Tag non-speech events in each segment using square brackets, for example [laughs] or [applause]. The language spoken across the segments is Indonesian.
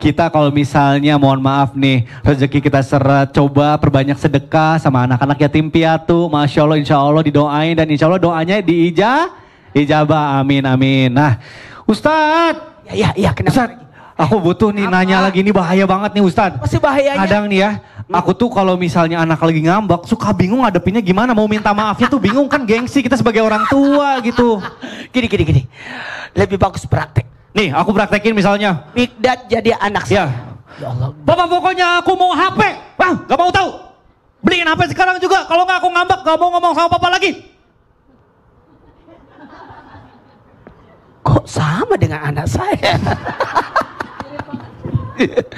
kita kalau misalnya mohon maaf nih rezeki kita seret coba perbanyak sedekah sama anak-anak yatim piatu masya Allah insya Allah didoain dan insya Allah doanya diija ijabah amin amin nah Ustad, ya ya, ya kenapa aku butuh nih Apa? nanya lagi ini bahaya banget nih Ustad. masih bahayanya kadang nih ya Hmm. Aku tuh kalau misalnya anak lagi ngambek suka bingung ngadepinnya gimana mau minta maafnya tuh bingung kan gengsi kita sebagai orang tua gitu. [laughs] Gini gini gini. Lebih bagus praktek. Nih, aku praktekin misalnya. Mikdad jadi anak ya. saya. Ya. Allah. Bapak pokoknya aku mau HP. Wah, gak mau tahu. Beliin HP sekarang juga. Kalau nggak aku ngambek, gak mau ngomong sama papa lagi. Kok sama dengan anak saya? [laughs] [laughs]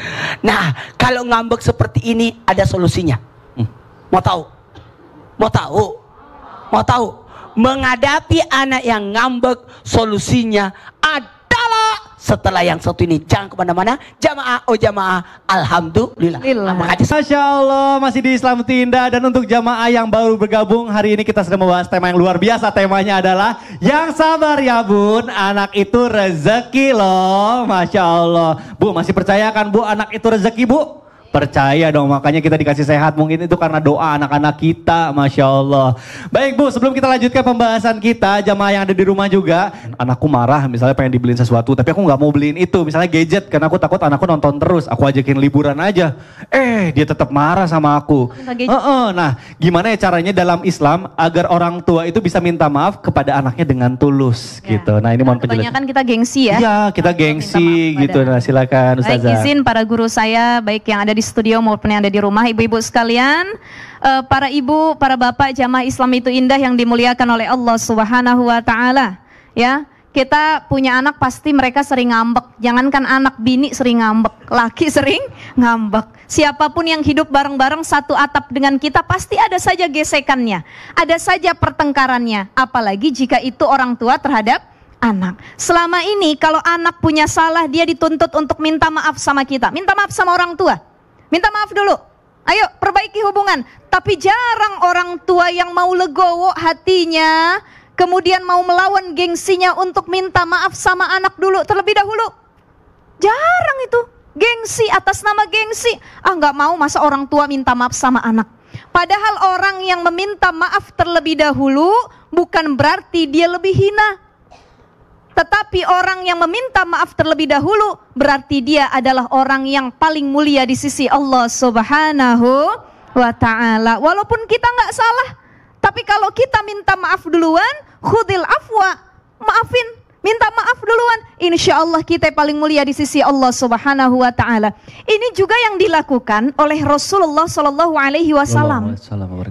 nah, kalau ngambek seperti ini ada solusinya. Hmm. Mau tahu? Mau tahu? Mau tahu? Menghadapi anak yang ngambek solusinya setelah yang satu ini jangan kemana-mana. Jamaah, oh jamaah, alhamdulillah. makasih Masya Allah, masih di Islam Tinda. Dan untuk jamaah yang baru bergabung, hari ini kita sedang membahas tema yang luar biasa. Temanya adalah, yang sabar ya bun, anak itu rezeki loh. Masya Allah. Bu, masih percaya kan bu, anak itu rezeki bu? Percaya dong, makanya kita dikasih sehat. Mungkin itu karena doa anak-anak kita, Masya Allah. Baik Bu, sebelum kita lanjutkan pembahasan kita, jamaah yang ada di rumah juga, anakku marah misalnya pengen dibeliin sesuatu, tapi aku nggak mau beliin itu, misalnya gadget, karena aku takut anakku nonton terus, aku ajakin liburan aja. Eh, dia tetap marah sama aku. Uh -uh. Nah, gimana ya caranya dalam Islam agar orang tua itu bisa minta maaf kepada anaknya dengan tulus ya. gitu. Nah, ini nah, mohon penjelasan. kan kita gengsi ya. Iya, kita nah, gengsi gitu. Nah, silakan Ustazah. Baik, izin para guru saya, baik yang ada di studio maupun yang ada di rumah, ibu-ibu sekalian, uh, para ibu, para bapak jamaah Islam itu indah yang dimuliakan oleh Allah Subhanahu wa taala. Ya, kita punya anak pasti mereka sering ngambek. Jangankan anak bini sering ngambek, laki [laughs] sering ngambek. Siapapun yang hidup bareng-bareng satu atap dengan kita pasti ada saja gesekannya, ada saja pertengkarannya, apalagi jika itu orang tua terhadap anak. Selama ini kalau anak punya salah dia dituntut untuk minta maaf sama kita, minta maaf sama orang tua. Minta maaf dulu. Ayo perbaiki hubungan. Tapi jarang orang tua yang mau legowo hatinya, kemudian mau melawan gengsinya untuk minta maaf sama anak dulu terlebih dahulu. Jarang itu. Gengsi atas nama gengsi. Ah nggak mau masa orang tua minta maaf sama anak. Padahal orang yang meminta maaf terlebih dahulu bukan berarti dia lebih hina. Tetapi orang yang meminta maaf terlebih dahulu berarti dia adalah orang yang paling mulia di sisi Allah Subhanahu wa taala. Walaupun kita nggak salah, tapi kalau kita minta maaf duluan, khudil afwa, maafin, minta maaf duluan. Insya Allah kita paling mulia di sisi Allah Subhanahu wa taala. Ini juga yang dilakukan oleh Rasulullah Shallallahu alaihi wasallam.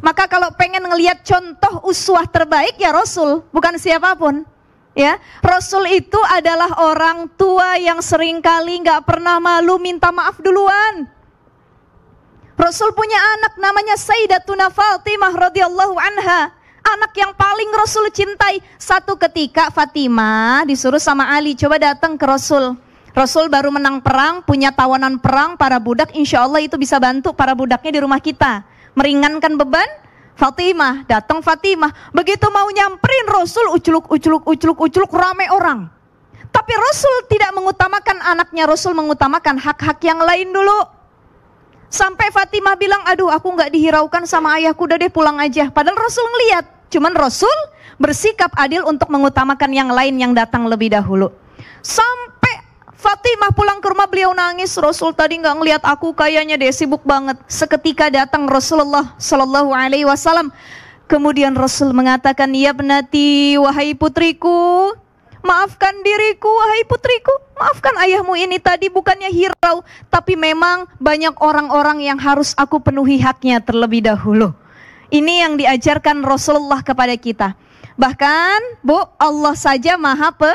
Maka kalau pengen ngelihat contoh uswah terbaik ya Rasul, bukan siapapun. Ya, Rasul itu adalah orang tua yang seringkali nggak pernah malu minta maaf duluan. Rasul punya anak namanya Sayyidatuna Fatimah radhiyallahu anha. Anak yang paling Rasul cintai. Satu ketika Fatimah disuruh sama Ali, coba datang ke Rasul. Rasul baru menang perang, punya tawanan perang para budak, insya Allah itu bisa bantu para budaknya di rumah kita. Meringankan beban, Fatimah, datang Fatimah. Begitu mau nyamperin Rasul uculuk, uculuk, uculuk, uculuk, rame orang. Tapi Rasul tidak mengutamakan anaknya, Rasul mengutamakan hak-hak yang lain dulu. Sampai Fatimah bilang, aduh aku gak dihiraukan sama ayahku, udah deh pulang aja. Padahal Rasul ngeliat, cuman Rasul bersikap adil untuk mengutamakan yang lain yang datang lebih dahulu. Sampai Fatimah pulang ke rumah beliau nangis Rasul tadi nggak ngeliat aku kayaknya deh sibuk banget seketika datang Rasulullah Shallallahu Alaihi Wasallam kemudian Rasul mengatakan ya benati wahai putriku maafkan diriku wahai putriku maafkan ayahmu ini tadi bukannya hirau tapi memang banyak orang-orang yang harus aku penuhi haknya terlebih dahulu ini yang diajarkan Rasulullah kepada kita bahkan bu Allah saja maha pe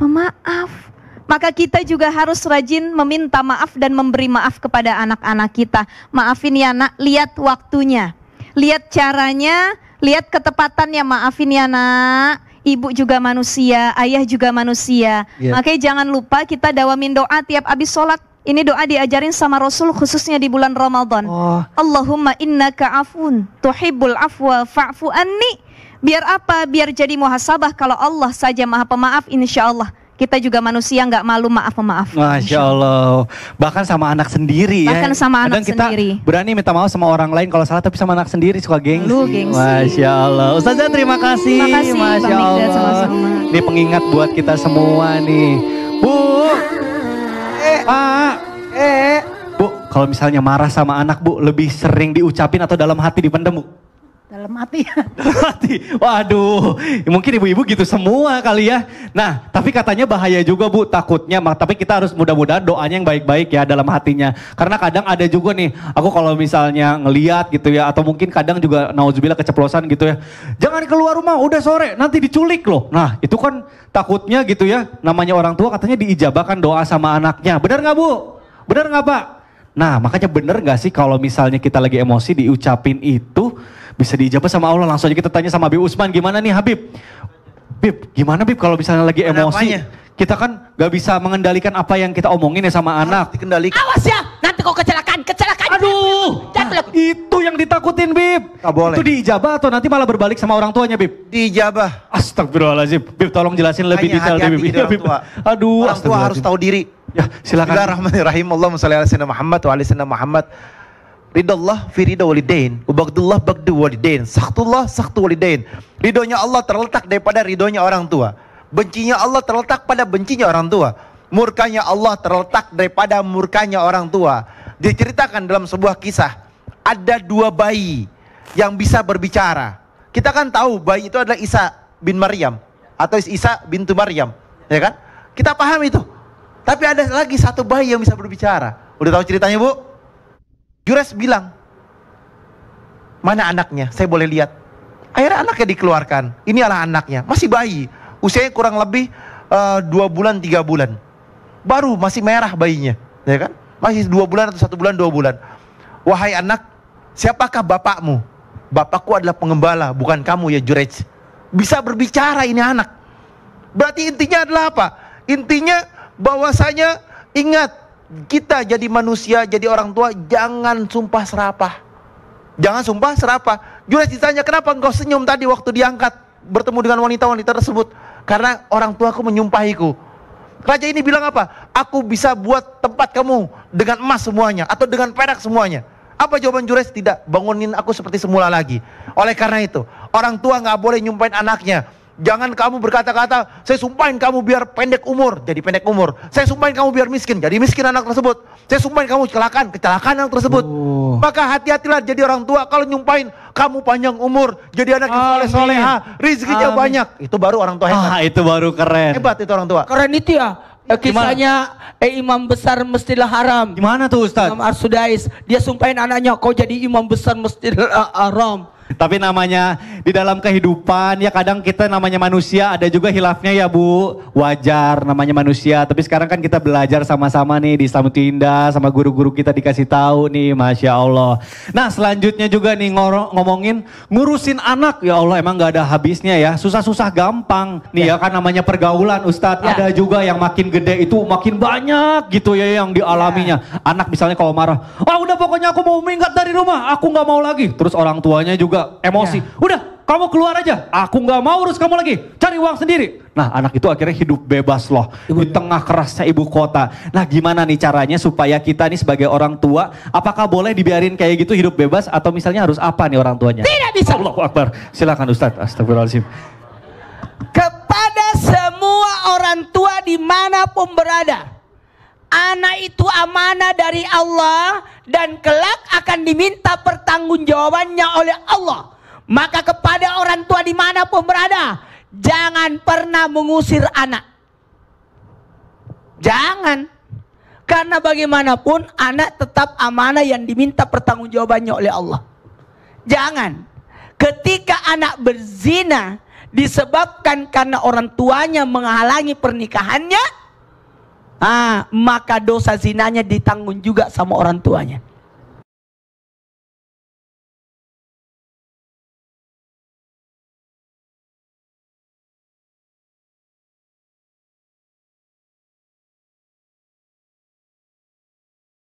pemaaf maka kita juga harus rajin meminta maaf dan memberi maaf kepada anak-anak kita. Maafin ya nak, lihat waktunya. Lihat caranya, lihat ketepatannya. Maafin ya nak ibu juga manusia, ayah juga manusia. Yeah. Makanya jangan lupa kita dawamin doa tiap abis sholat. Ini doa diajarin sama Rasul khususnya di bulan Ramadan. Oh. Allahumma innaka afun tuhibbul afwa fa'fu anni. Biar apa? Biar jadi muhasabah kalau Allah saja maha pemaaf insya Allah kita juga manusia nggak malu maaf memaaf. Masya Allah, bahkan sama anak sendiri bahkan ya. Bahkan sama anak Kadang kita sendiri. berani minta maaf sama orang lain kalau salah tapi sama anak sendiri suka gengsi. Lu gengsi. Masya Allah, Ustazah terima kasih. Terima kasih Masya Bang Allah. Sama-sama. Ini pengingat buat kita semua nih. Bu, eh, Pak, eh, Bu, kalau misalnya marah sama anak Bu lebih sering diucapin atau dalam hati dipendem Bu? Dalam hati ya. [laughs] Dalam hati. Waduh, mungkin ibu-ibu gitu semua kali ya. Nah, tapi katanya bahaya juga Bu, takutnya. Tapi kita harus mudah-mudahan doanya yang baik-baik ya dalam hatinya. Karena kadang ada juga nih, aku kalau misalnya ngeliat gitu ya, atau mungkin kadang juga nauzubillah keceplosan gitu ya. Jangan keluar rumah, udah sore, nanti diculik loh. Nah, itu kan takutnya gitu ya, namanya orang tua katanya diijabahkan doa sama anaknya. Benar nggak Bu? Benar nggak Pak? Nah, makanya benar nggak sih kalau misalnya kita lagi emosi diucapin itu, bisa diijabah sama Allah. Langsung aja kita tanya sama Habib Usman, gimana nih Habib? Bib, gimana Bib kalau misalnya lagi gimana emosi? Apanya? Kita kan gak bisa mengendalikan apa yang kita omongin ya sama Harus anak. Dikendalikan. Awas ya, nanti kok kecelakaan, kecelakaan. Aduh, jatuh. Nah, itu yang ditakutin Bib. Gak boleh. Itu diijabah atau nanti malah berbalik sama orang tuanya Bib? Diijabah. Astagfirullahaladzim. Bib tolong jelasin lebih detail deh Bib. Ya, Bib. Aduh, orang tua harus tahu diri. Ya, silakan. Bismillahirrahmanirrahim. Allahumma salli ala sayyidina Muhammad wa ala sayyidina Muhammad. Ridallah fi ridha walidain. Ubagdullah bagdu walidain. Saktullah saktu walidain. Ridhonya Allah terletak daripada ridhonya orang tua. Bencinya Allah terletak pada bencinya orang tua. Murkanya Allah terletak daripada murkanya orang tua. Diceritakan dalam sebuah kisah. Ada dua bayi yang bisa berbicara. Kita kan tahu bayi itu adalah Isa bin Maryam. Atau Isa bintu Maryam. Ya kan? Kita paham itu. Tapi ada lagi satu bayi yang bisa berbicara. Udah tahu ceritanya bu? Jures bilang, mana anaknya? Saya boleh lihat. Akhirnya anaknya dikeluarkan. Ini adalah anaknya, masih bayi. Usianya kurang lebih uh, dua bulan, tiga bulan. Baru masih merah bayinya, ya kan? Masih dua bulan atau satu bulan, dua bulan. Wahai anak, siapakah bapakmu? Bapakku adalah pengembala, bukan kamu ya Jurej. Bisa berbicara ini anak. Berarti intinya adalah apa? Intinya bahwasanya ingat kita jadi manusia, jadi orang tua, jangan sumpah serapah. Jangan sumpah serapah. Jules ditanya, kenapa engkau senyum tadi waktu diangkat bertemu dengan wanita-wanita tersebut? Karena orang tuaku menyumpahiku. Raja ini bilang apa? Aku bisa buat tempat kamu dengan emas semuanya atau dengan perak semuanya. Apa jawaban Jures? Tidak, bangunin aku seperti semula lagi. Oleh karena itu, orang tua nggak boleh nyumpahin anaknya. Jangan kamu berkata-kata, saya sumpahin kamu biar pendek umur, jadi pendek umur. Saya sumpahin kamu biar miskin, jadi miskin anak tersebut. Saya sumpahin kamu kecelakaan, kecelakaan anak tersebut. Oh. Maka hati-hatilah jadi orang tua kalau nyumpahin kamu panjang umur, jadi anak yang soleh soleha, rezekinya banyak. Itu baru orang tua hebat. Ah, itu baru keren. Hebat itu orang tua. Keren itu ya. Ya, kisahnya eh, imam besar mestilah haram. Gimana tuh Ustaz? Imam Arsudais, dia sumpahin anaknya kau jadi imam besar mestilah haram. Tapi namanya di dalam kehidupan ya kadang kita namanya manusia ada juga hilafnya ya Bu. Wajar namanya manusia. Tapi sekarang kan kita belajar sama-sama nih di Islam Tinda sama guru-guru kita dikasih tahu nih Masya Allah. Nah selanjutnya juga nih ngomongin ngurusin anak. Ya Allah emang gak ada habisnya ya. Susah-susah gampang. Nih ya, ya kan namanya pergaulan Ustadz. Ya. Ada juga yang makin gede itu makin banyak gitu ya yang dialaminya. Ya. Anak misalnya kalau marah. Ah udah pokoknya aku mau minggat dari rumah. Aku gak mau lagi. Terus orang tuanya juga juga emosi. Ya. Udah, kamu keluar aja. Aku nggak mau urus kamu lagi. Cari uang sendiri. Nah, anak itu akhirnya hidup bebas loh ibu, di ya? tengah kerasnya ibu kota. Nah, gimana nih caranya supaya kita nih sebagai orang tua, apakah boleh dibiarin kayak gitu hidup bebas atau misalnya harus apa nih orang tuanya? Tidak bisa. Allahu Akbar. Silakan Ustaz. Astagfirullahalazim. Kepada semua orang tua dimanapun berada, Anak itu amanah dari Allah dan kelak akan diminta pertanggungjawabannya oleh Allah. Maka kepada orang tua dimanapun berada, jangan pernah mengusir anak. Jangan. Karena bagaimanapun anak tetap amanah yang diminta pertanggungjawabannya oleh Allah. Jangan. Ketika anak berzina disebabkan karena orang tuanya menghalangi pernikahannya, Ah, maka dosa zinanya ditanggung juga sama orang tuanya.